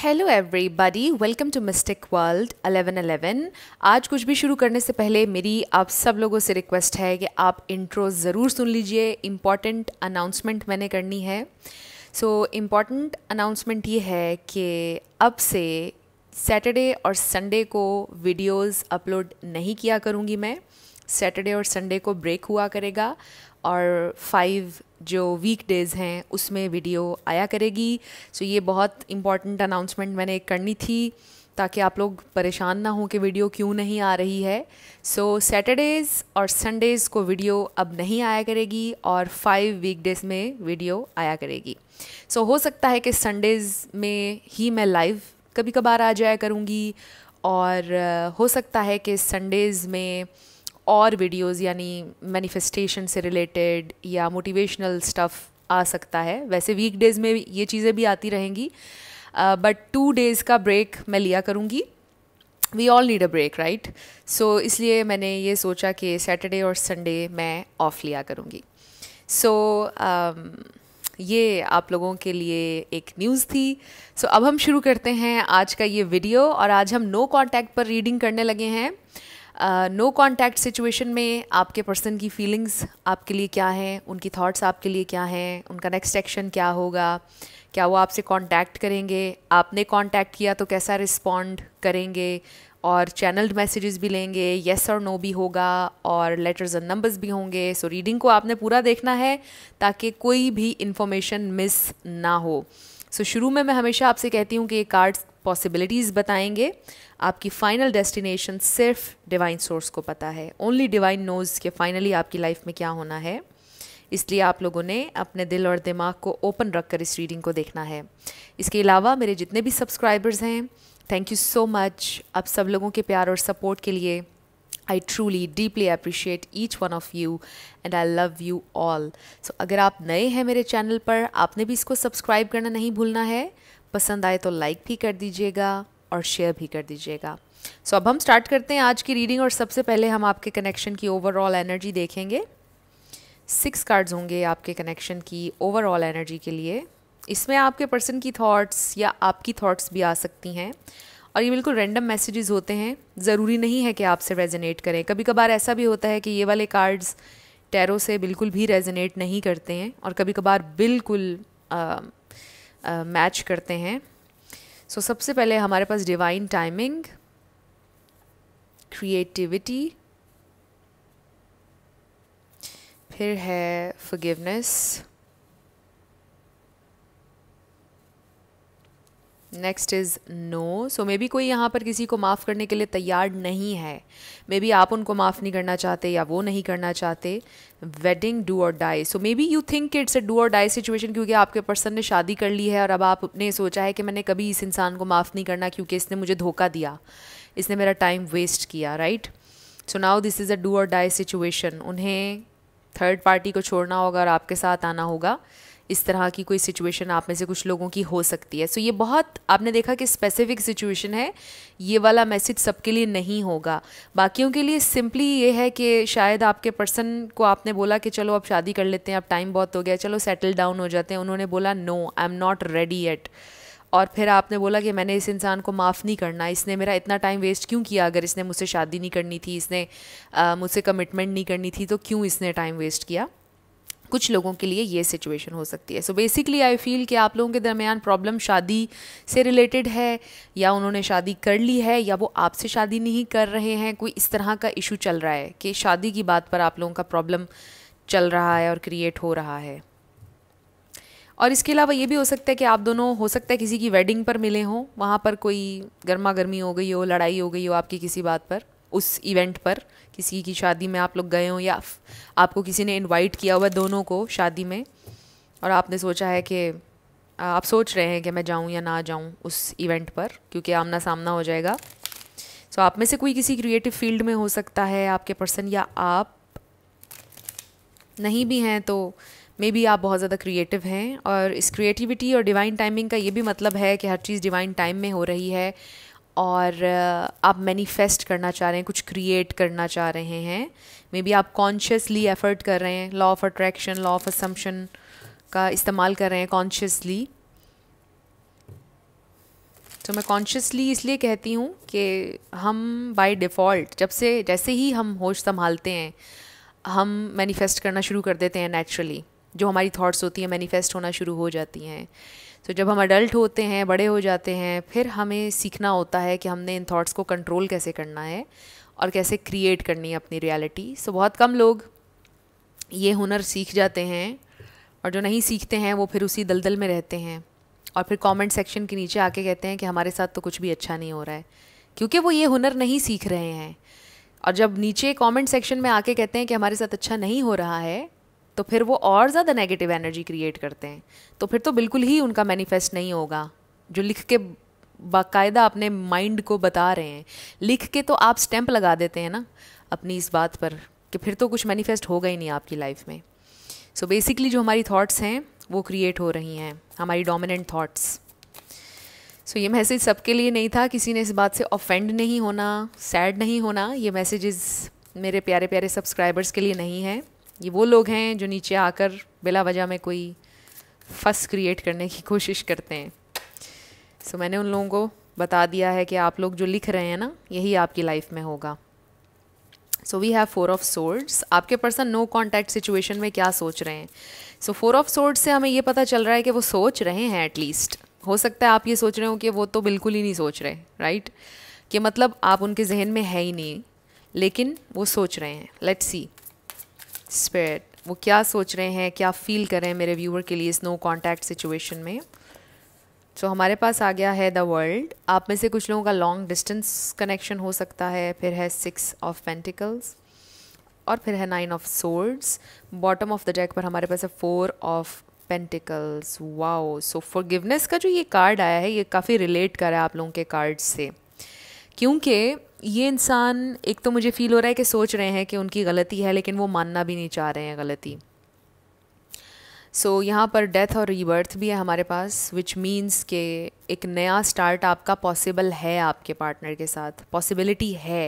Hello everybody welcome to mystic world 1111 आज कुछ भी शुरू करने से पहले मेरी आप सब लोगों से रिक्वेस्ट है कि आप इंट्रो ज़रूर सुन लीजिए इम्पॉर्टेंट अनाउंसमेंट मैंने करनी है सो इम्पॉर्टेंट अनाउंसमेंट ये है कि अब से सैटरडे और संडे को वीडियोस अपलोड नहीं किया करूँगी मैं सैटरडे और संडे को ब्रेक हुआ करेगा और फाइव जो वीक डेज़ हैं उसमें वीडियो आया करेगी सो ये बहुत इम्पॉर्टेंट अनाउंसमेंट मैंने करनी थी ताकि आप लोग परेशान ना हो कि वीडियो क्यों नहीं आ रही है सो so, सैटरडेज़ और संडेज़ को वीडियो अब नहीं आया करेगी और फाइव वीकडेज़ में वीडियो आया करेगी सो so, हो सकता है कि संडेज़ में ही मैं लाइव कभी कभार आ जाया करूँगी और हो सकता है कि संडेज़ में और वीडियोस यानी मैनिफेस्टेशन से रिलेटेड या मोटिवेशनल स्टफ़ आ सकता है वैसे वीकडेज़ में ये चीज़ें भी आती रहेंगी बट टू डेज़ का ब्रेक मैं लिया करूँगी we all need a break right so इसलिए मैंने ये सोचा कि सैटरडे और संडे मैं ऑफ़ लिया करूँगी सो so, um, ये आप लोगों के लिए एक न्यूज़ थी सो so, अब हम शुरू करते हैं आज का ये वीडियो और आज हम नो no कॉन्टैक्ट पर रीडिंग करने लगे हैं नो कॉन्टैक्ट सिचुएशन में आपके पर्सन की फीलिंग्स आपके लिए क्या हैं उनकी थॉट्स आपके लिए क्या हैं उनका नेक्स्ट एक्शन क्या होगा क्या वो आपसे कॉन्टैक्ट करेंगे आपने कॉन्टैक्ट किया तो कैसा रिस्पॉन्ड करेंगे और चैनल्ड मैसेजेस भी लेंगे येस और नो भी होगा और लेटर्स एंड नंबर्स भी होंगे सो so, रीडिंग को आपने पूरा देखना है ताकि कोई भी इन्फॉर्मेशन मिस ना हो सो so, शुरू में मैं हमेशा आपसे कहती हूँ कि ये कार्ड्स पॉसिबिलिटीज़ बताएंगे आपकी फ़ाइनल डेस्टिनेशन सिर्फ डिवाइन सोर्स को पता है ओनली डिवाइन नोज़ के फाइनली आपकी लाइफ में क्या होना है इसलिए आप लोगों ने अपने दिल और दिमाग को ओपन रख कर इस रीडिंग को देखना है इसके अलावा मेरे जितने भी सब्सक्राइबर्स हैं थैंक यू सो मच आप सब लोगों के प्यार और सपोर्ट के लिए I truly deeply appreciate each one of you and I love you all so अगर आप नए हैं मेरे चैनल पर आपने भी इसको सब्सक्राइब करना नहीं भूलना है पसंद आए तो लाइक भी कर दीजिएगा और शेयर भी कर दीजिएगा सो so, अब हम स्टार्ट करते हैं आज की रीडिंग और सबसे पहले हम आपके कनेक्शन की ओवरऑल एनर्जी देखेंगे सिक्स कार्ड्स होंगे आपके कनेक्शन की ओवरऑल एनर्जी के लिए इसमें आपके पर्सन की थॉट्स या आपकी थॉट्स भी आ सकती हैं और ये बिल्कुल रैंडम मैसेजेस होते हैं ज़रूरी नहीं है कि आपसे रेजोनेट करें कभी कभार ऐसा भी होता है कि ये वाले कार्ड्स टैरो से बिल्कुल भी रेजोनेट नहीं करते हैं और कभी कभार बिल्कुल मैच करते हैं सो so, सबसे पहले हमारे पास डिवाइन टाइमिंग क्रिएटिविटी फिर है forgiveness next is no so maybe कोई यहाँ पर किसी को माफ़ करने के लिए तैयार नहीं है मे बी आप उनको माफ़ नहीं करना चाहते या वो नहीं करना चाहते वेडिंग do or die so maybe you think it's a do or die situation क्योंकि आपके पर्सन ने शादी कर ली है और अब आपने सोचा है कि मैंने कभी इस इंसान को माफ़ नहीं करना क्योंकि इसने मुझे धोखा दिया इसने मेरा टाइम वेस्ट किया right so now this is a do or die situation उन्हें थर्ड पार्टी को छोड़ना होगा और आपके साथ आना होगा इस तरह की कोई सिचुएशन आप में से कुछ लोगों की हो सकती है सो so, ये बहुत आपने देखा कि स्पेसिफिक सिचुएशन है ये वाला मैसेज सबके लिए नहीं होगा बाकियों के लिए सिंपली ये है कि शायद आपके पर्सन को आपने बोला कि चलो आप शादी कर लेते हैं अब टाइम बहुत हो गया चलो सेटल डाउन हो जाते हैं उन्होंने बोला no I am not ready yet और फिर आपने बोला कि मैंने इस इंसान को माफ़ नहीं करना इसने मेरा इतना टाइम वेस्ट क्यों किया अगर इसने मुझसे शादी नहीं करनी थी इसने मुझसे कमिटमेंट नहीं करनी थी तो क्यों इसने टाइम वेस्ट किया कुछ लोगों के लिए ये सिचुएशन हो सकती है सो बेसिकली आई फील कि आप लोगों के दरमियान प्रॉब्लम शादी से रिलेटेड है या उन्होंने शादी कर ली है या वो आपसे शादी नहीं कर रहे हैं कोई इस तरह का इशू चल रहा है कि शादी की बात पर आप लोगों का प्रॉब्लम चल रहा है और क्रिएट हो रहा है और इसके अलावा ये भी हो सकता है कि आप दोनों हो सकता है किसी की वेडिंग पर मिले हों वहाँ पर कोई गर्मा गर्मी हो गई हो लड़ाई हो गई हो आपकी किसी बात पर उस इवेंट पर किसी की शादी में आप लोग गए हो या आपको किसी ने इनवाइट किया हुआ दोनों को शादी में और आपने सोचा है कि आप सोच रहे हैं कि मैं जाऊं या ना जाऊं उस इवेंट पर क्योंकि आमना सामना हो जाएगा सो so, आप में से कोई किसी क्रिएटिव फील्ड में हो सकता है आपके पर्सन या आप नहीं भी हैं तो मे बी आप बहुत ज़्यादा क्रिएटिव हैं और इस क्रिएटिविटी और डिवाइन टाइमिंग का ये भी मतलब है कि हर चीज़ डिवाइन टाइम में हो रही है और आप मैनिफेस्ट करना चाह रहे हैं कुछ क्रिएट करना चाह रहे हैं मे बी आप कॉन्शियसली एफर्ट कर रहे हैं law of attraction law of assumption का इस्तेमाल कर रहे हैं कॉन्शियसली तो मैं कॉन्शियसली इसलिए कहती हूँ कि हम बाय डिफ़ॉल्ट जब से जैसे ही हम होश संभालते हैं हम मैनिफेस्ट करना शुरू कर देते हैं नेचुरली जो हमारी थॉट्स होती हैं मैनिफेस्ट होना शुरू हो जाती हैं तो जब हम अडल्ट होते हैं बड़े हो जाते हैं फिर हमें सीखना होता है कि हमने इन थाट्स को कंट्रोल कैसे करना है और कैसे क्रिएट करनी है अपनी रियलिटी सो so, बहुत कम लोग ये हुनर सीख जाते हैं और जो नहीं सीखते हैं वो फिर उसी दलदल में रहते हैं और फिर कमेंट सेक्शन के नीचे आके कहते हैं कि हमारे साथ तो कुछ भी अच्छा नहीं हो रहा है क्योंकि वो ये हुनर नहीं सीख रहे हैं और जब नीचे कमेंट सेक्शन में आके कहते हैं कि हमारे साथ अच्छा नहीं हो रहा है तो फिर वो और ज़्यादा नेगेटिव एनर्जी क्रिएट करते हैं तो फिर तो बिल्कुल ही उनका मैनिफेस्ट नहीं होगा जो लिख के बाकायदा अपने माइंड को बता रहे हैं लिख के तो आप स्टैंप लगा देते हैं ना अपनी इस बात पर कि फिर तो कुछ मैनिफेस्ट होगा ही नहीं आपकी लाइफ में सो so बेसिकली जो हमारी थाट्स हैं वो क्रिएट हो रही हैं हमारी डोमिनेंट थाट्स सो ये मैसेज सबके लिए नहीं था किसी ने इस बात से ऑफेंड नहीं होना सैड नहीं होना ये मैसेजेस मेरे प्यारे प्यारे सब्सक्राइबर्स के लिए नहीं है ये वो लोग हैं जो नीचे आकर बिला वजह में कोई फस क्रिएट करने की कोशिश करते हैं सो so, मैंने उन लोगों को बता दिया है कि आप लोग जो लिख रहे हैं ना यही आपकी लाइफ में होगा so we have four of swords आपके पर्सन नो कॉन्टैक्ट सिचुएशन में क्या सोच रहे हैं सो फोर ऑफ सोर्ड्स से हमें ये पता चल रहा है कि वो सोच रहे हैं एटलीस्ट हो सकता है आप ये सोच रहे हो कि वो तो बिल्कुल ही नहीं सोच रहे राइट right? कि मतलब आप उनके जहन में है ही नहीं लेकिन वो सोच रहे हैं लेट्स सी स्पिरिट वो क्या सोच रहे हैं क्या फ़ील करें मेरे व्यूअर के लिए इस नो कॉन्टैक्ट सिचुएशन में सो so, हमारे पास आ गया है द वर्ल्ड आप में से कुछ लोगों का लॉन्ग डिस्टेंस कनेक्शन हो सकता है फिर है सिक्स ऑफ पेंटिकल्स और फिर है nine of swords bottom of the deck पर हमारे पास है four of pentacles wow so forgiveness का जो ये कार्ड आया है ये काफ़ी रिलेट कर रहा है आप लोगों के कार्ड से क्योंकि ये इंसान एक तो मुझे फ़ील हो रहा है कि सोच रहे हैं कि उनकी गलती है लेकिन वो मानना भी नहीं चाह रहे हैं गलती सो so, यहाँ पर डेथ और रीबर्थ भी है हमारे पास विच मीन्स के एक नया स्टार्ट आपका पॉसिबल है आपके पार्टनर के साथ पॉसिबिलिटी है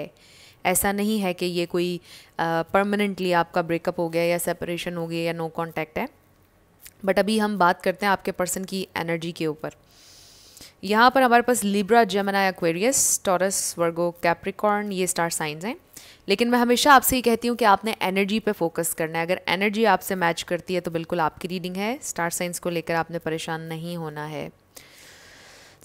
ऐसा नहीं है कि ये कोई परमानेंटली आपका ब्रेकअप हो गया या सेपरेशन हो गया या नो no कॉन्टैक्ट है बट अभी हम बात करते हैं आपके पर्सन की एनर्जी के ऊपर यहाँ पर हमारे पास लिब्रा जमना एक्वेरियस टॉरस वर्गो कैप्रिकॉर्न ये स्टार साइंस हैं लेकिन मैं हमेशा आपसे ये कहती हूँ कि आपने एनर्जी पे फोकस करना है अगर एनर्जी आपसे मैच करती है तो बिल्कुल आपकी रीडिंग है स्टार साइंस को लेकर आपने परेशान नहीं होना है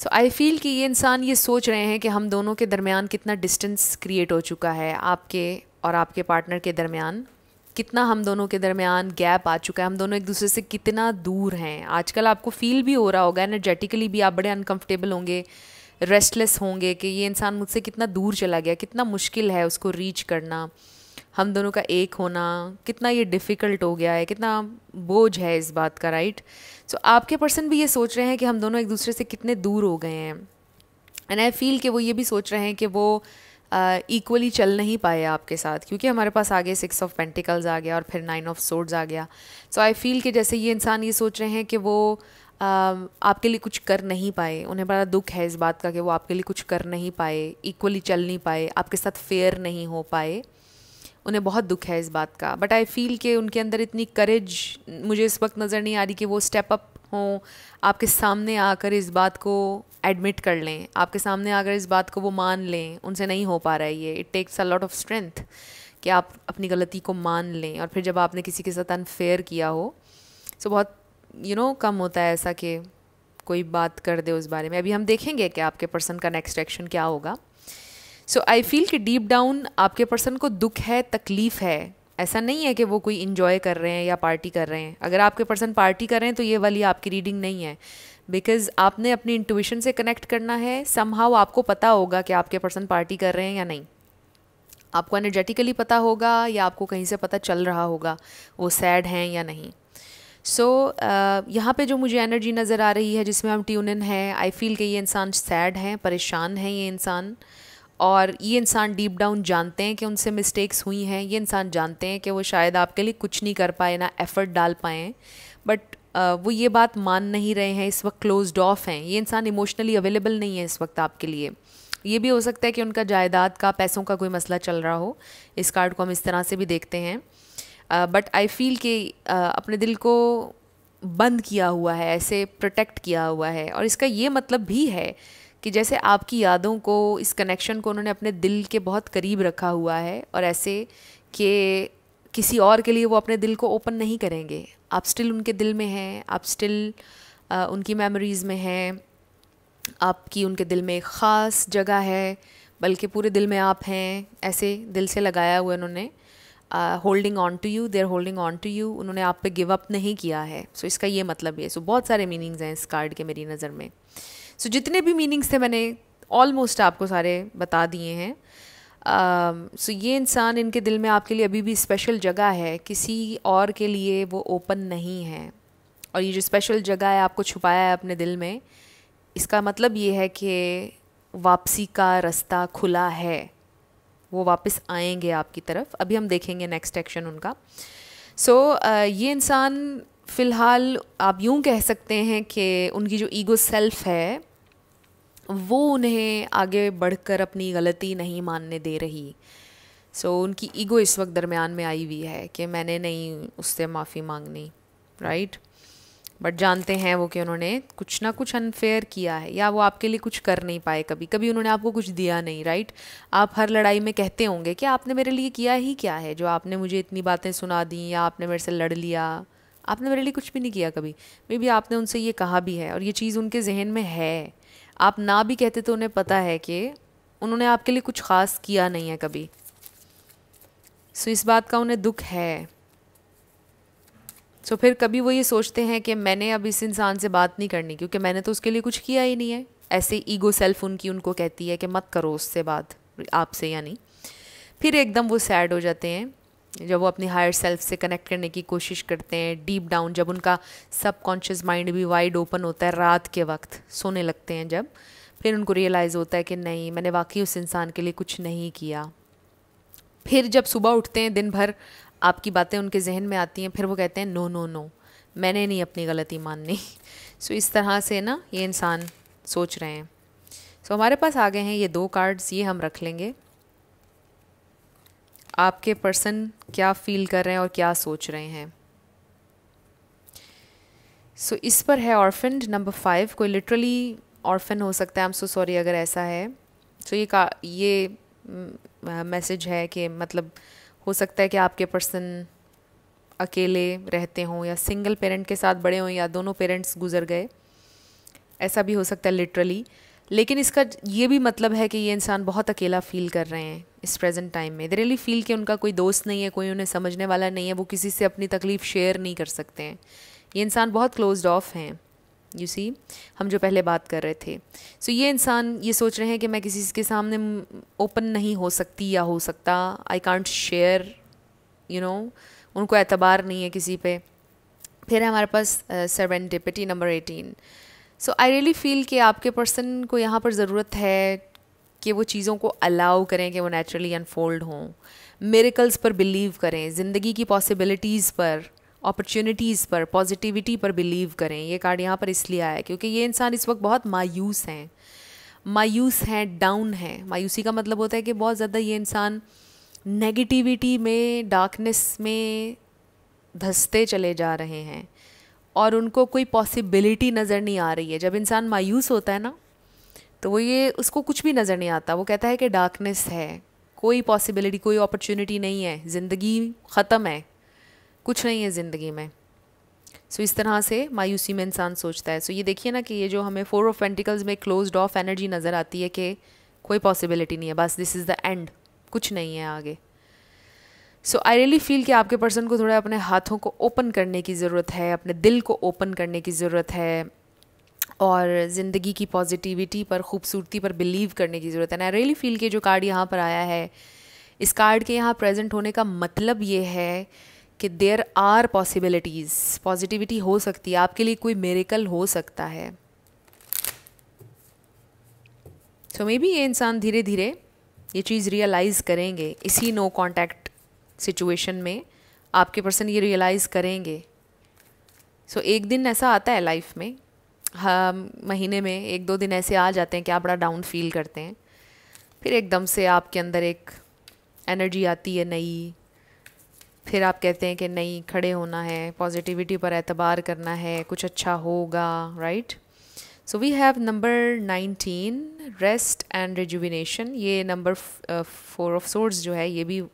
सो आई फील कि ये इंसान ये सोच रहे हैं कि हम दोनों के दरमियान कितना डिस्टेंस क्रिएट हो चुका है आपके और आपके पार्टनर के दरमियान कितना हम दोनों के दरमियान गैप आ चुका है हम दोनों एक दूसरे से कितना दूर हैं आजकल आपको फील भी हो रहा होगा एनर्जेटिकली भी आप बड़े अनकम्फर्टेबल होंगे रेस्टलेस होंगे कि ये इंसान मुझसे कितना दूर चला गया कितना मुश्किल है उसको रीच करना हम दोनों का एक होना कितना ये डिफ़िकल्ट हो गया है कितना बोझ है इस बात का राइट सो so, आपके पर्सन भी ये सोच रहे हैं कि हम दोनों एक दूसरे से कितने दूर हो गए हैं एंड आई फील कि वो ये भी सोच रहे हैं कि वो इक्वली uh, चल नहीं पाए आपके साथ क्योंकि हमारे पास आगे सिक्स ऑफ पेंटिकल्स आ गया और फिर नाइन ऑफ सोर्ड्स आ गया सो आई फील कि जैसे ये इंसान ये सोच रहे हैं कि वो uh, आपके लिए कुछ कर नहीं पाए उन्हें बड़ा दुख है इस बात का कि वो आपके लिए कुछ कर नहीं पाए इक्वली चल नहीं पाए आपके साथ फेयर नहीं हो पाए उन्हें बहुत दुख है इस बात का बट आई फील कि उनके अंदर इतनी करेज मुझे इस वक्त नज़र नहीं आ रही कि वो स्टेप अप हों आपके सामने आकर इस बात को एडमिट कर लें आपके सामने अगर इस बात को वो मान लें उनसे नहीं हो पा रहा है ये it takes a lot of strength कि आप अपनी गलती को मान लें और फिर जब आपने किसी के साथ अनफेयर किया हो सो बहुत यू you नो know, कम होता है ऐसा कि कोई बात कर दे उस बारे में अभी हम देखेंगे कि आपके पर्सन का नेक्स्ट एक्शन क्या होगा सो आई फील कि डीप डाउन आपके पर्सन को दुख है तकलीफ़ है ऐसा नहीं है कि वो कोई इन्जॉय कर रहे हैं या पार्टी कर रहे हैं अगर आपके पर्सन पार्टी कर रहे हैं तो ये वाली आपकी रीडिंग नहीं है बिकॉज आपने अपनी इंट्यूशन से कनेक्ट करना है समहाउ आपको पता होगा कि आपके पर्सन पार्टी कर रहे हैं या नहीं आपको एनर्जेटिकली पता होगा या आपको कहीं से पता चल रहा होगा वो सैड हैं या नहीं सो so, uh, यहाँ पे जो मुझे एनर्जी नज़र आ रही है जिसमें हम ट्यून इन है आई फील कि ये इंसान सैड हैं परेशान हैं ये इंसान और ये इंसान डीप डाउन जानते हैं कि उनसे मिस्टेक्स हुई हैं ये इंसान जानते हैं कि वो शायद आपके लिए कुछ नहीं कर पाए ना एफ़र्ट डाल पाएँ बट वो ये बात मान नहीं रहे हैं इस वक्त क्लोज्ड ऑफ हैं ये इंसान इमोशनली अवेलेबल नहीं है इस वक्त आपके लिए ये भी हो सकता है कि उनका जायदाद का पैसों का कोई मसला चल रहा हो इस कार्ड को हम इस तरह से भी देखते हैं बट आई फील कि अपने दिल को बंद किया हुआ है ऐसे प्रोटेक्ट किया हुआ है और इसका ये मतलब भी है कि जैसे आपकी यादों को इस कनेक्शन को उन्होंने अपने दिल के बहुत करीब रखा हुआ है और ऐसे कि किसी और के लिए वो अपने दिल को ओपन नहीं करेंगे आप स्टिल उनके दिल में हैं आप स्टिल उनकी मेमोरीज़ में हैं आपकी उनके दिल में एक ख़ास जगह है बल्कि पूरे दिल में आप हैं ऐसे दिल से लगाया हुआ उन्होंने holding on to you there holding on to you उन्होंने आप पे गिव अप नहीं किया है सो so, इसका ये मतलब है सो so, बहुत सारे मीनिंग्स हैं इस कार्ड के मेरी नज़र में सो so, जितने भी मीनिंग्स थे मैंने ऑलमोस्ट आपको सारे बता दिए हैं सो um, ये इंसान इनके दिल में आपके लिए अभी भी स्पेशल जगह है किसी और के लिए वो ओपन नहीं है और ये जो स्पेशल जगह है आपको छुपाया है अपने दिल में इसका मतलब ये है कि वापसी का रास्ता खुला है वो वापस आएंगे आपकी तरफ अभी हम देखेंगे नेक्स्ट एक्शन उनका सो so, uh, ये इंसान फ़िलहाल आप यूँ कह सकते हैं कि उनकी जो ईगो सेल्फ है वो उन्हें आगे बढ़कर अपनी गलती नहीं मानने दे रही सो so, उनकी ईगो इस वक्त दरमियान में आई हुई है कि मैंने नहीं उससे माफ़ी मांगनी राइट बट जानते हैं वो कि उन्होंने कुछ ना कुछ अनफेयर किया है या वो आपके लिए कुछ कर नहीं पाए कभी कभी उन्होंने आपको कुछ दिया नहीं राइट आप हर लड़ाई में कहते होंगे कि आपने मेरे लिए किया ही क्या है जो आपने मुझे इतनी बातें सुना दी या आपने मेरे से लड़ लिया आपने मेरे लिए कुछ भी नहीं किया कभी मे बी आपने उनसे ये कहा भी है और ये चीज़ उनके जहन में है आप ना भी कहते तो उन्हें पता है कि उन्होंने आपके लिए कुछ ख़ास किया नहीं है कभी सो इस बात का उन्हें दुख है सो फिर कभी वो ये सोचते हैं कि मैंने अब इस इंसान से बात नहीं करनी क्योंकि मैंने तो उसके लिए कुछ किया ही नहीं है ऐसे ईगो सेल्फ उनकी उनको कहती है कि मत करो उससे बात आपसे यानी फिर एकदम वो सैड हो जाते हैं जब वो अपनी हायर सेल्फ से कनेक्ट करने की कोशिश करते हैं डीप डाउन जब उनका सबकॉन्शियस माइंड भी वाइड ओपन होता है रात के वक्त सोने लगते हैं जब फिर उनको रियलाइज़ होता है कि नहीं मैंने वाकई उस इंसान के लिए कुछ नहीं किया फिर जब सुबह उठते हैं दिन भर आपकी बातें उनके जहन में आती हैं फिर वो कहते हैं नो नो नो मैंने नहीं अपनी गलती माननी सो इस तरह से ना ये इंसान सोच रहे हैं सो हमारे पास आ गए हैं ये दो कार्ड्स ये हम रख लेंगे आपके पर्सन क्या फील कर रहे हैं और क्या सोच रहे हैं सो so, इस पर है ऑर्फन नंबर फाइव कोई लिटरली ऑर्फन हो सकता है एम सो सॉरी अगर ऐसा है सो so, ये का ये मैसेज है कि मतलब हो सकता है कि आपके पर्सन अकेले रहते हों या सिंगल पेरेंट के साथ बड़े हों या दोनों पेरेंट्स गुजर गए ऐसा भी हो सकता है लिटरली लेकिन इसका ये भी मतलब है कि ये इंसान बहुत अकेला फील कर रहे हैं इस प्रेजेंट टाइम में दे रियली फील कि उनका कोई दोस्त नहीं है कोई उन्हें समझने वाला नहीं है वो किसी से अपनी तकलीफ़ शेयर नहीं कर सकते हैं ये इंसान बहुत क्लोज ऑफ हैं यू सी हम जो पहले बात कर रहे थे सो so, ये इंसान ये सोच रहे हैं कि मैं किसी के सामने ओपन नहीं हो सकती या हो सकता I can't share you know उनको एतबार नहीं है किसी पे फिर है हमारे पास seven serendipity number eighteen so I really feel कि आपके पर्सन को यहाँ पर ज़रूरत है कि वो चीज़ों को अलाउ करें कि वो नेचुरली अनफोल्ड हों मेरिकल्स पर बिलीव करें ज़िंदगी की पॉसिबिलिटीज़ पर अपॉर्चुनिटीज़ पर पॉजिटिविटी पर बिलीव करें ये कार्ड यहाँ पर इसलिए आया क्योंकि ये इंसान इस वक्त बहुत मायूस हैं मायूस हैं डाउन हैं मायूसी का मतलब होता है कि बहुत ज़्यादा ये इंसान नेगेटिविटी में डार्कनेस में धसते चले जा रहे हैं और उनको कोई पॉसिबिलिटी नज़र नहीं आ रही है जब इंसान मायूस होता है ना तो वो ये उसको कुछ भी नज़र नहीं आता वो कहता है कि डार्कनेस है कोई पॉसिबिलिटी कोई अपॉर्चुनिटी नहीं है ज़िंदगी ख़त्म है कुछ नहीं है ज़िंदगी में सो so, इस तरह से मायूसी में इंसान सोचता है सो so, ये देखिए ना कि ये जो हमें फोर ऑफ वेंटिकल्स में क्लोज ऑफ एनर्जी नज़र आती है कि कोई पॉसिबिलिटी नहीं है बस दिस इज़ द एंड कुछ नहीं है आगे सो आई रियली फील कि आपके पर्सन को थोड़ा अपने हाथों को ओपन करने की ज़रूरत है अपने दिल को ओपन करने की ज़रूरत है और ज़िंदगी की पॉजिटिविटी पर खूबसूरती पर बिलीव करने की ज़रूरत है ना रियली फील के जो कार्ड यहाँ पर आया है इस कार्ड के यहाँ प्रेजेंट होने का मतलब ये है कि देर आर पॉसिबिलिटीज़ पॉजिटिविटी हो सकती है आपके लिए कोई मेरेकल हो सकता है सो मे बी ये इंसान धीरे धीरे ये चीज़ रियलाइज़ करेंगे इसी नो कॉन्टैक्ट सिचुएशन में आपके पर्सन ये रियलाइज़ करेंगे सो so, एक दिन ऐसा आता है लाइफ में हम महीने में एक दो दिन ऐसे आ जाते हैं कि आप बड़ा डाउन फील करते हैं फिर एकदम से आपके अंदर एक एनर्जी आती है नई फिर आप कहते हैं कि नहीं खड़े होना है पॉजिटिविटी पर एतबार करना है कुछ अच्छा होगा right so we have number nineteen rest and rejuvenation ये नंबर फोर ऑफ सोर्ड्स जो है ये भी uh,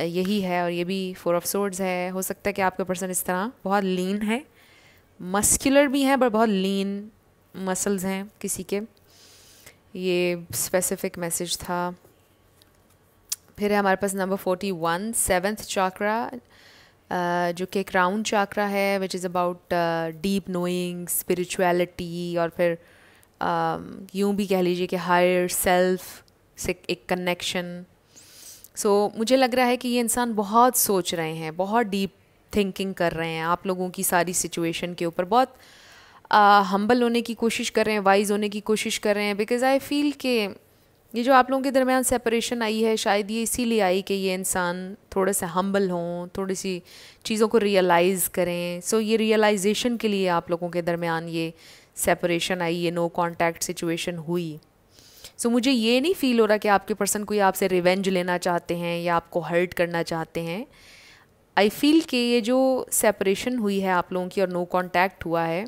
यही है और ये भी फोर ऑफ सोर्ड्स है हो सकता है कि आपका पर्सन इस तरह बहुत लीन है मस्कुलर भी हैं पर बहुत लीन मसल्स हैं किसी के ये स्पेसिफिक मैसेज था फिर है हमारे पास number forty one seventh chakra जो कि क्राउन चाक्रा है which is about deep knowing spirituality और फिर uh, यूँ भी कह लीजिए कि हायर सेल्फ से एक कनेक्शन सो so, मुझे लग रहा है कि ये इंसान बहुत सोच रहे हैं बहुत डीप थिंकिंग कर रहे हैं आप लोगों की सारी सिचुएशन के ऊपर बहुत हम्बल होने की कोशिश कर रहे हैं वाइज होने की कोशिश कर रहे हैं बिकॉज़ आई फील के ये जो आप लोगों के दरमियान सेपरेशन आई है शायद ये इसीलिए आई कि ये इंसान थोड़े से हम्बल हों थोड़ी सी चीज़ों को रियलाइज़ करें सो so, ये रियलाइजेशन के लिए आप लोगों के दरमियान ये सेपरेशन आई ये नो कांटेक्ट सिचुएशन हुई सो so, मुझे ये नहीं फील हो रहा कि आपके पर्सन कोई आपसे रिवेंज लेना चाहते हैं या आपको हर्ट करना चाहते हैं आई फील कि ये जो सेपरेशन हुई है आप लोगों की और नो कॉन्टैक्ट हुआ है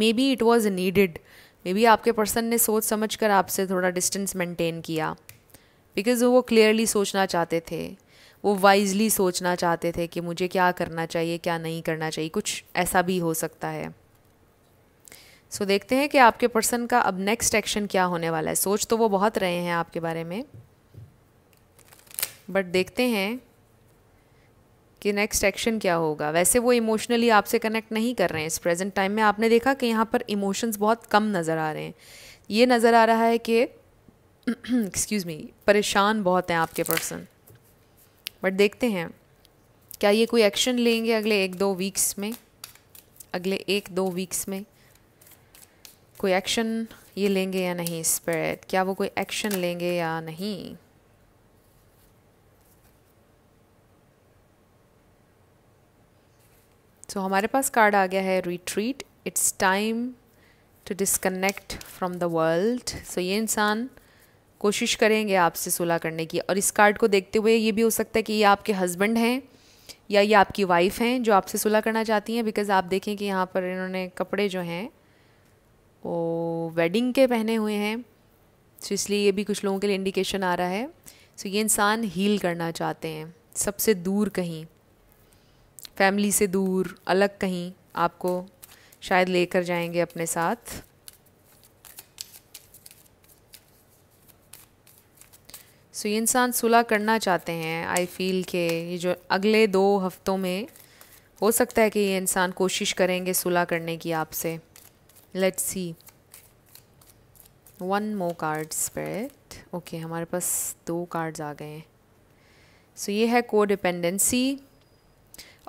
maybe it was needed maybe आपके पर्सन ने सोच समझ कर आपसे थोड़ा डिस्टेंस मेंटेन किया बिकॉज वो क्लियरली सोचना चाहते थे वो वाइजली सोचना चाहते थे कि मुझे क्या करना चाहिए क्या नहीं करना चाहिए कुछ ऐसा भी हो सकता है सो so, देखते हैं कि आपके पर्सन का अब नेक्स्ट एक्शन क्या होने वाला है सोच तो वो बहुत रहे हैं आपके बारे में बट देखते हैं कि नेक्स्ट एक्शन क्या होगा वैसे वो इमोशनली आपसे कनेक्ट नहीं कर रहे हैं इस प्रेजेंट टाइम में आपने देखा कि यहाँ पर इमोशंस बहुत कम नज़र आ रहे हैं ये नज़र आ रहा है कि एक्सक्यूज़ मी परेशान बहुत हैं आपके पर्सन बट देखते हैं क्या ये कोई एक्शन लेंगे अगले एक दो वीक्स में अगले एक दो वीक्स में कोई एक्शन ये लेंगे या नहीं स्पिरिट क्या वो कोई एक्शन लेंगे या नहीं सो तो so, हमारे पास कार्ड आ गया है retreat it's time to disconnect from the world so ये इंसान कोशिश करेंगे आपसे सुलह करने की और इस कार्ड को देखते हुए ये भी हो सकता है कि ये आपके हस्बैंड हैं या ये आपकी वाइफ हैं जो आपसे सुलह करना चाहती हैं बिकॉज आप देखें कि यहाँ पर इन्होंने कपड़े जो हैं वो वेडिंग के पहने हुए हैं तो इसलिए ये भी कुछ लोगों के लिए इंडिकेशन आ रहा है सो ये इंसान हील करना चाहते हैं सबसे दूर कहीं फैमिली से दूर अलग कहीं आपको शायद लेकर जाएंगे अपने साथ सो so, ये इंसान सुलह करना चाहते हैं आई फील के ये जो अगले दो हफ्तों में हो सकता है कि ये इंसान कोशिश करेंगे सुलह करने की आपसे let's see one more card spread okay हमारे पास दो कार्ड्स आ गए हैं सो so, ये है कोडिपेंडेंसी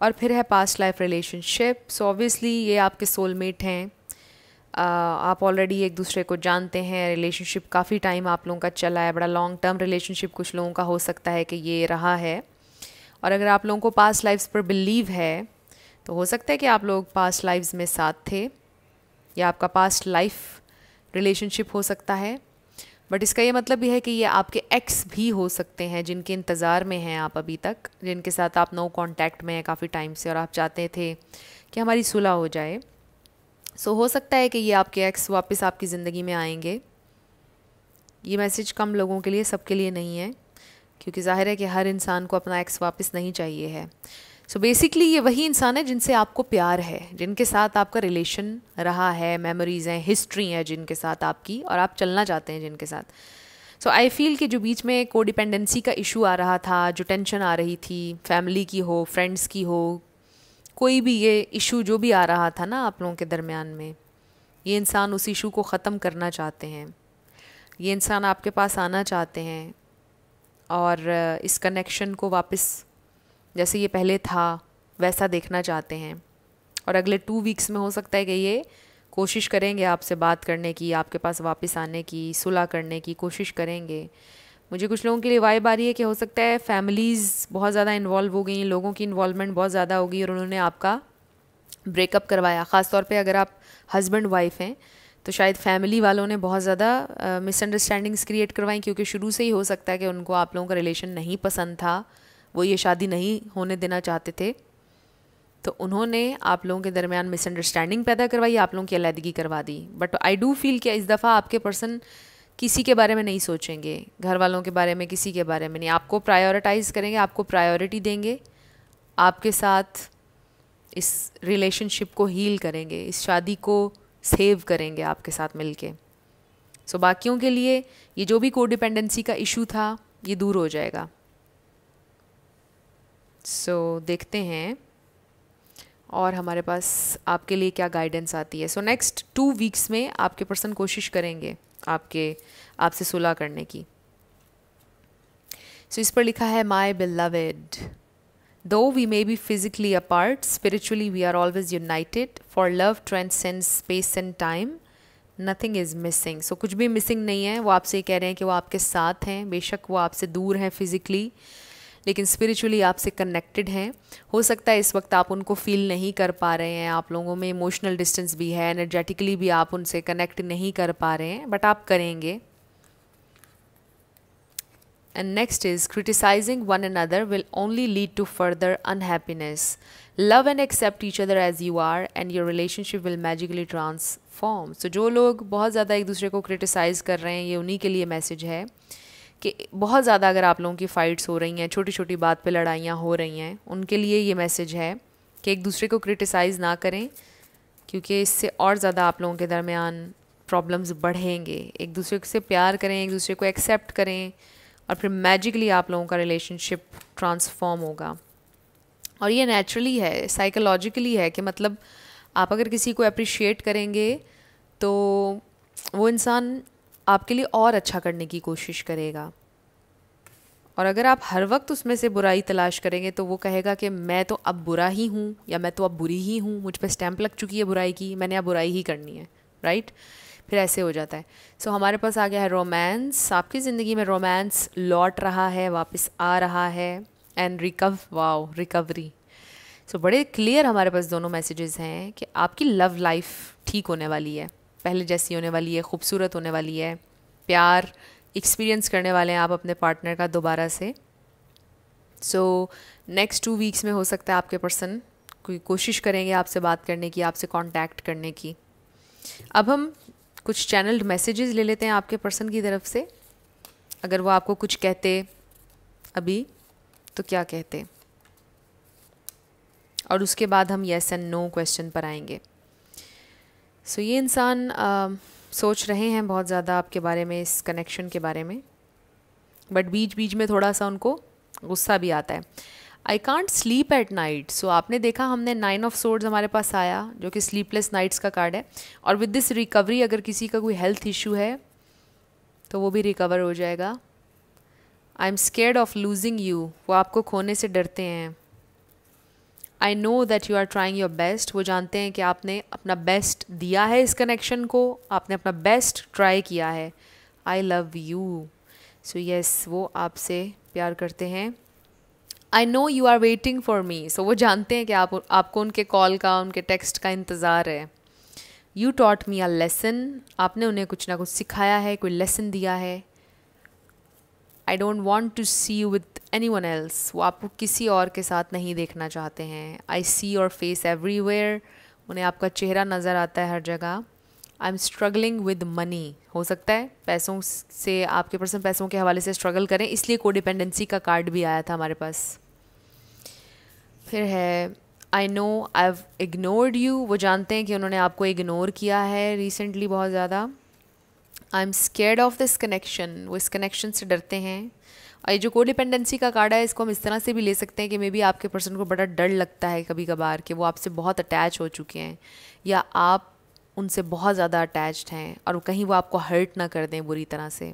और फिर है past life relationship so obviously ये आपके सोलमेट हैं uh, आप ऑलरेडी एक दूसरे को जानते हैं रिलेशनशिप काफ़ी टाइम आप लोगों का चला है बड़ा लॉन्ग टर्म रिलेशनशिप कुछ लोगों का हो सकता है कि ये रहा है और अगर आप लोगों को पास्ट लाइफ्स पर बिलीव है तो हो सकता है कि आप लोग पास्ट लाइफ में साथ थे या आपका पास्ट लाइफ रिलेशनशिप हो सकता है बट इसका ये मतलब भी है कि ये आपके एक्स भी हो सकते हैं जिनके इंतज़ार में हैं आप अभी तक जिनके साथ आप नो कॉन्टैक्ट में हैं काफ़ी टाइम से और आप चाहते थे कि हमारी सुलह हो जाए सो so, हो सकता है कि ये आपके एक्स वापस आपकी ज़िंदगी में आएंगे ये मैसेज कम लोगों के लिए सबके लिए नहीं है क्योंकि जाहिर है कि हर इंसान को अपना एक्स वापस नहीं चाहिए है सो बेसिकली ये वही इंसान है जिनसे आपको प्यार है जिनके साथ आपका रिलेशन रहा है मेमोरीज़ हैं हिस्ट्री हैं जिनके साथ आपकी और आप चलना चाहते हैं जिनके साथ सो आई फील कि जो बीच में कोडिपेंडेंसी का इशू आ रहा था जो टेंशन आ रही थी फैमिली की हो फ्रेंड्स की हो कोई भी ये इशू जो भी आ रहा था ना आप लोगों के दरमियान में ये इंसान उस इशू को ख़त्म करना चाहते हैं ये इंसान आपके पास आना चाहते हैं और इस कनेक्शन को वापस जैसे ये पहले था वैसा देखना चाहते हैं और अगले टू वीक्स में हो सकता है कि ये कोशिश करेंगे आपसे बात करने की आपके पास वापस आने की सुलह करने की कोशिश करेंगे मुझे कुछ लोगों के लिए वाइब आ रही है कि हो सकता है फैमिलीज़ बहुत ज़्यादा इन्वॉल्व हो गई लोगों की इन्वॉलमेंट बहुत ज़्यादा हो गई और उन्होंने आपका ब्रेकअप करवाया ख़ास तौर अगर आप हस्बैंड वाइफ हैं तो शायद फैमिली वालों ने बहुत ज़्यादा मिसअंडरस्टैंडिंग्स क्रिएट करवाई क्योंकि शुरू से ही हो सकता है कि उनको आप लोगों का रिलेशन नहीं पसंद था वो ये शादी नहीं होने देना चाहते थे तो उन्होंने आप लोगों के दरमियान मिसअंडरस्टैंडिंग पैदा करवाई आप लोगों की अलीदगी करवा दी बट आई डू फील कि इस दफ़ा आपके पर्सन किसी के बारे में नहीं सोचेंगे घर वालों के बारे में किसी के बारे में नहीं आपको प्रायोरिटाइज़ करेंगे आपको प्रायोरिटी देंगे आपके साथ इस रिलेशनशिप को हील करेंगे इस शादी को सेव करेंगे आपके साथ मिल के सो so, बाकियों के लिए ये जो भी कोडिपेंडेंसी का इशू था ये दूर हो जाएगा सो so, देखते हैं और हमारे पास आपके लिए क्या गाइडेंस आती है सो नेक्स्ट टू वीक्स में आपके पर्सन कोशिश करेंगे आपके आपसे सुलह करने की सो so, इस पर लिखा है my beloved though we may be physically apart spiritually we are always united for love transcend space and time nothing is missing so कुछ भी मिसिंग नहीं है वो आपसे कह रहे हैं कि वो आपके साथ हैं बेशक वो आपसे दूर हैं फिज़िकली लेकिन स्पिरिचुअली आपसे कनेक्टेड हैं हो सकता है इस वक्त आप उनको फ़ील नहीं कर पा रहे हैं आप लोगों में इमोशनल डिस्टेंस भी है एनर्जेटिकली भी आप उनसे कनेक्ट नहीं कर पा रहे हैं बट आप करेंगे and next is criticizing one another will only lead to further unhappiness love and accept each other as you are and your relationship will magically transform so जो लोग बहुत ज़्यादा एक दूसरे को criticize कर रहे हैं ये उन्हीं के लिए मैसेज है कि बहुत ज़्यादा अगर आप लोगों की फ़ाइट्स हो रही हैं छोटी छोटी बात पे लड़ाइयाँ हो रही हैं उनके लिए ये मैसेज है कि एक दूसरे को क्रिटिसाइज़ ना करें क्योंकि इससे और ज़्यादा आप लोगों के दरमियान प्रॉब्लम्स बढ़ेंगे एक दूसरे से प्यार करें एक दूसरे को एक्सेप्ट करें और फिर मैजिकली आप लोगों का रिलेशनशिप ट्रांसफॉर्म होगा और ये नेचुरली है साइकोलॉजिकली है कि मतलब आप अगर किसी को अप्रिशिएट करेंगे तो वो इंसान आपके लिए और अच्छा करने की कोशिश करेगा और अगर आप हर वक्त उसमें से बुराई तलाश करेंगे तो वो कहेगा कि मैं तो अब बुरा ही हूँ या मैं तो अब बुरी ही हूँ मुझ पर स्टैंप लग चुकी है बुराई की मैंने अब बुराई ही करनी है राइट फिर ऐसे हो जाता है सो so, हमारे पास आ गया है रोमांस आपकी ज़िंदगी में रोमांस लौट रहा है वापस आ रहा है एंड रिकव वाओ रिकवरी सो बड़े क्लियर हमारे पास दोनों मैसेजेस हैं कि आपकी लव लाइफ ठीक होने वाली है पहले जैसी होने वाली है खूबसूरत होने वाली है प्यार एक्सपीरियंस करने वाले हैं आप अपने पार्टनर का दोबारा से सो नेक्स्ट टू वीक्स में हो सकता है आपके पर्सन कोई कोशिश करेंगे आपसे बात करने की आपसे कांटेक्ट करने की अब हम कुछ चैनल्ड मैसेजेस ले लेते हैं आपके पर्सन की तरफ से अगर वो आपको कुछ कहते अभी तो क्या कहते और उसके बाद हम येस एंड नो क्वेश्चन पर आएंगे सो so, ये इंसान um, सोच रहे हैं बहुत ज़्यादा आपके बारे में इस कनेक्शन के बारे में बट बीच बीच में थोड़ा सा उनको गुस्सा भी आता है I can't sleep at night so आपने देखा हमने नाइन ऑफ सोर्ड्स हमारे पास आया जो कि स्लीपलेस नाइट्स का कार्ड है और विद दिस रिकवरी अगर किसी का कोई हेल्थ इशू है तो वो भी रिकवर हो जाएगा I am scared of losing you वो आपको खोने से डरते हैं I know that you are trying your best वो जानते हैं कि आपने अपना बेस्ट दिया है इस कनेक्शन को आपने अपना बेस्ट ट्राई किया है I love you so yes वो आपसे प्यार करते हैं I know you are waiting for me so वो जानते हैं कि आप आपको उनके कॉल का उनके टेक्स्ट का इंतज़ार है you taught me a lesson आपने उन्हें कुछ ना कुछ सिखाया है कोई लेसन दिया है I don't want to see you with anyone else वो आपको किसी और के साथ नहीं देखना चाहते हैं I see your face everywhere उन्हें आपका चेहरा नज़र आता है हर जगह I am struggling with money हो सकता है पैसों से आपके पर्सन पैसों के हवाले से स्ट्रगल करें इसलिए कोडिपेंडेंसी का कार्ड भी आया था हमारे पास फिर है I know I have ignored you वो जानते हैं कि उन्होंने आपको इग्नोर किया है रिसेंटली बहुत ज़्यादा I am scared of this connection वो इस कनेक्शन से डरते हैं और ये जो कोडिपेंडेंसी का कार्ड है इसको हम इस तरह से भी ले सकते हैं कि मे बी आपके पर्सन को बड़ा डर लगता है कभी कभार कि वो आपसे बहुत अटैच हो चुके हैं या आप उनसे बहुत ज़्यादा अटैच्ड हैं और कहीं वो आपको हर्ट ना कर दें बुरी तरह से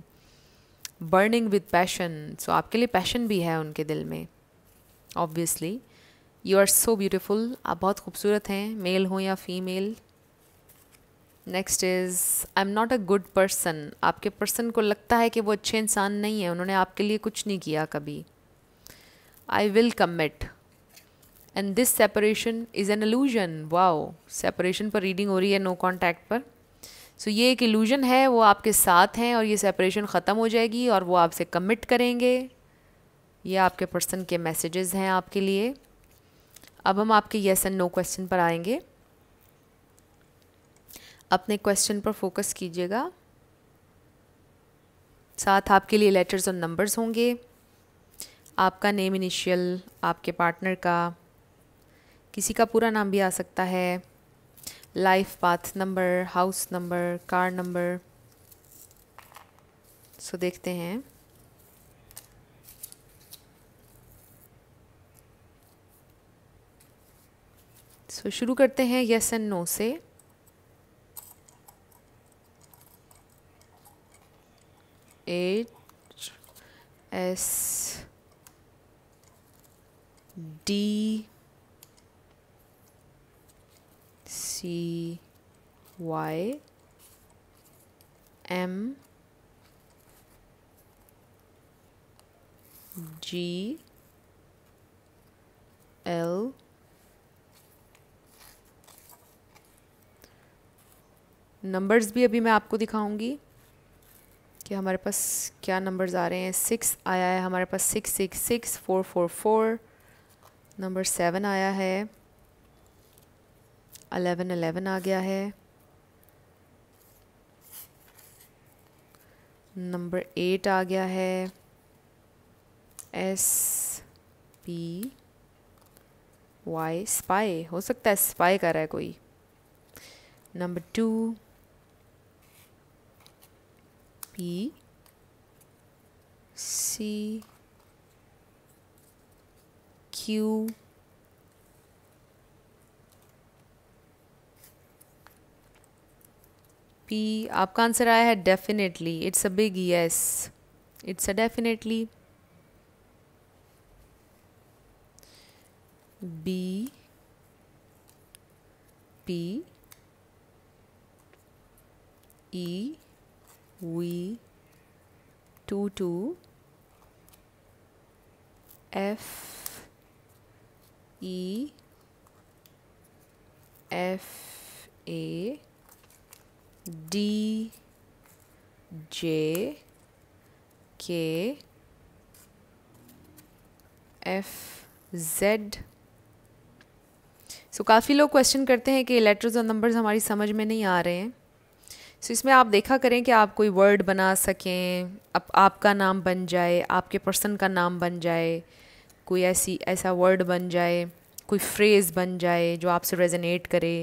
बर्निंग विद पैशन सो आपके लिए पैशन भी है उनके दिल में obviously you are so beautiful आप बहुत खूबसूरत हैं मेल हों या female next is I am not a good person आपके पर्सन को लगता है कि वो अच्छे इंसान नहीं है उन्होंने आपके लिए कुछ नहीं किया कभी I will commit and this separation is an illusion wow separation पर रीडिंग हो रही है नो no कॉन्टैक्ट पर सो so, ये एक एलूजन है वो आपके साथ हैं और ये सेपरेशन ख़त्म हो जाएगी और वो आपसे कमिट करेंगे ये आपके पर्सन के मैसेजेस हैं आपके लिए अब हम आपके येस एंड नो क्वेश्चन पर आएंगे अपने क्वेश्चन पर फोकस कीजिएगा साथ आपके लिए लेटर्स और नंबर्स होंगे आपका नेम इनिशियल आपके पार्टनर का किसी का पूरा नाम भी आ सकता है life path number house number car number so देखते हैं सो so, शुरू करते हैं यस एंड नो से H S D C Y M G L numbers भी अभी मैं आपको दिखाऊंगी कि हमारे पास क्या नंबर्स आ रहे हैं सिक्स आया है हमारे पास six six six four four four number seven आया है अलेवन अलेवन आ गया है नंबर एट आ गया है एस पी वाई स्पाई हो सकता है स्पाई कर रहा है कोई number two C Q P आपका आंसर आया है definitely it's a big yes it's a definitely B P E we two two F E F A D J K F Z so so, काफ़ी लोग question करते हैं कि letters और numbers हमारी समझ में नहीं आ रहे हैं सो so, इसमें आप देखा करें कि आप कोई वर्ड बना सकें आप, आपका नाम बन जाए आपके पर्सन का नाम बन जाए कोई ऐसी ऐसा वर्ड बन जाए कोई फ्रेज़ बन जाए जो आपसे रेजनेट करे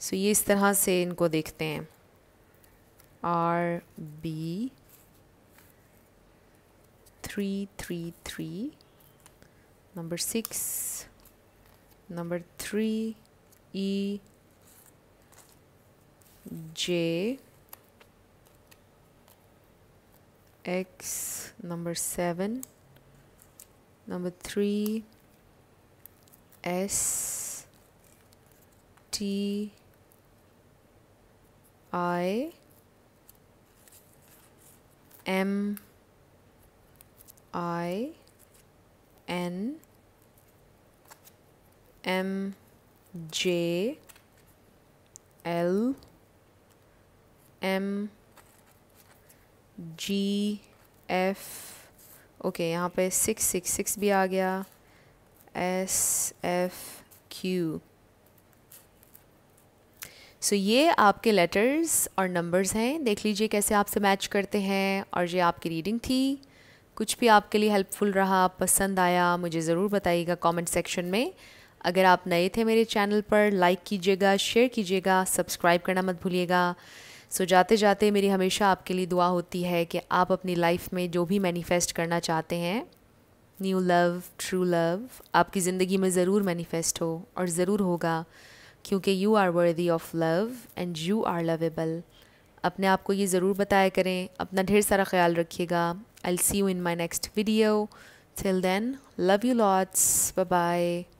सो so, ये इस तरह से इनको देखते हैं R B three three three number six number three E j x number 7 number 3 s t i m i n m j l M G F okay यहाँ पे सिक्स सिक्स सिक्स भी आ गया एस एफ क्यू सो ये आपके letters और numbers हैं देख लीजिए कैसे आपसे मैच करते हैं और ये आपकी रीडिंग थी कुछ भी आपके लिए हेल्पफुल रहा पसंद आया मुझे ज़रूर बताइएगा कमेंट सेक्शन में अगर आप नए थे मेरे चैनल पर लाइक कीजिएगा शेयर कीजिएगा सब्सक्राइब करना मत भूलिएगा सो जाते जाते मेरी हमेशा आपके लिए दुआ होती है कि आप अपनी लाइफ में जो भी मैनिफेस्ट करना चाहते हैं न्यू लव ट्रू लव आपकी ज़िंदगी में ज़रूर मैनिफेस्ट हो और ज़रूर होगा क्योंकि you are worthy of love and you are lovable अपने आप को ये ज़रूर बताया करें अपना ढेर सारा ख्याल रखिएगा I see you in my next video till then love you lots bye